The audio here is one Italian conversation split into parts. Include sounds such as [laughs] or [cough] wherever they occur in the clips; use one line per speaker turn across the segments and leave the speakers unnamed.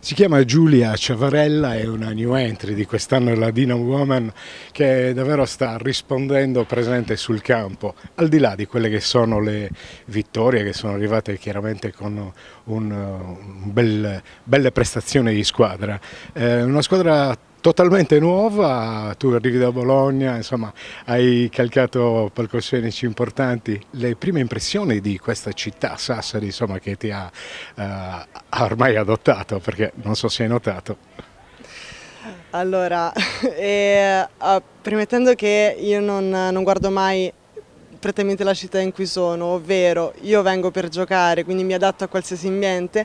Si chiama Giulia Ciavarella, è una new entry di quest'anno la Dinamo Woman che davvero sta rispondendo presente sul campo, al di là di quelle che sono le vittorie che sono arrivate chiaramente con un, un bel, belle prestazioni di squadra. Eh, una squadra totalmente nuova, tu arrivi da Bologna, insomma hai calcato palcoscenici importanti, le prime impressioni di questa città Sassari insomma, che ti ha, eh, ormai adottato, perché non so se hai notato.
Allora, [laughs] eh, premettendo che io non, non guardo mai prettamente la città in cui sono, ovvero io vengo per giocare, quindi mi adatto a qualsiasi ambiente,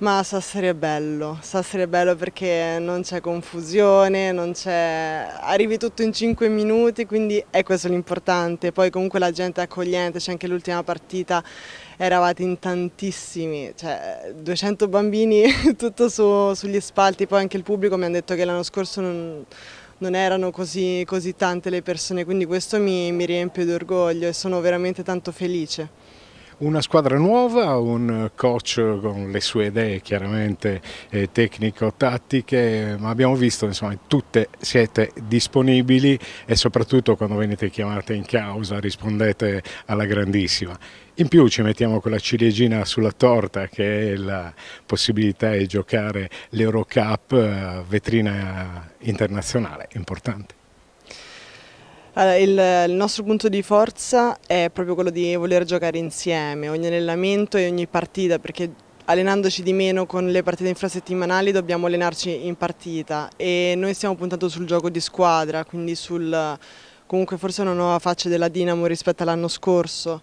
ma Sassari è bello, Sassari è bello perché non c'è confusione, non arrivi tutto in 5 minuti, quindi è questo l'importante. Poi comunque la gente è accogliente, c'è anche l'ultima partita, eravate in tantissimi, cioè 200 bambini [laughs] tutto su, sugli spalti, poi anche il pubblico mi ha detto che l'anno scorso non, non erano così, così, tante le persone, quindi questo mi, mi riempie d'orgoglio e sono veramente tanto felice.
Una squadra nuova, un coach con le sue idee chiaramente eh, tecnico-tattiche, ma abbiamo visto insomma tutte siete disponibili e soprattutto quando venite chiamate in causa rispondete alla grandissima. In più ci mettiamo quella ciliegina sulla torta che è la possibilità di giocare l'Eurocup, eh, vetrina internazionale, importante
il, il, nostro punto di forza è proprio quello di voler giocare insieme, ogni allenamento e ogni partita, perché allenandoci di meno con le partite infrasettimanali dobbiamo allenarci in partita e noi stiamo puntando sul gioco di squadra, quindi sul comunque forse una nuova faccia della Dinamo rispetto all'anno scorso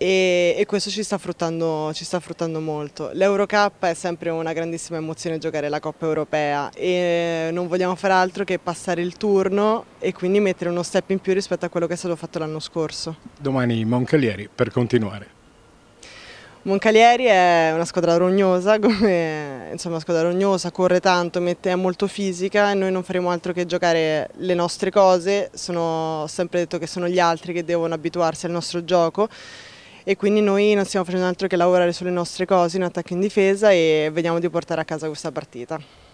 e, e questo ci sta fruttando, ci sta fruttando molto. L'Eurocup è sempre una grandissima emozione giocare la Coppa Europea e non vogliamo fare altro che passare il turno e quindi mettere uno step in più rispetto a quello che è stato fatto l'anno scorso.
Domani Moncalieri per continuare.
Moncalieri è una squadra rognosa, come, insomma una squadra rognosa, corre tanto, mette, è molto fisica e noi non faremo altro che giocare le nostre cose, sono, ho sempre detto che sono gli altri che devono abituarsi al nostro gioco e quindi noi non stiamo facendo altro che lavorare sulle nostre cose in attacco e in difesa e vediamo di portare a casa questa partita.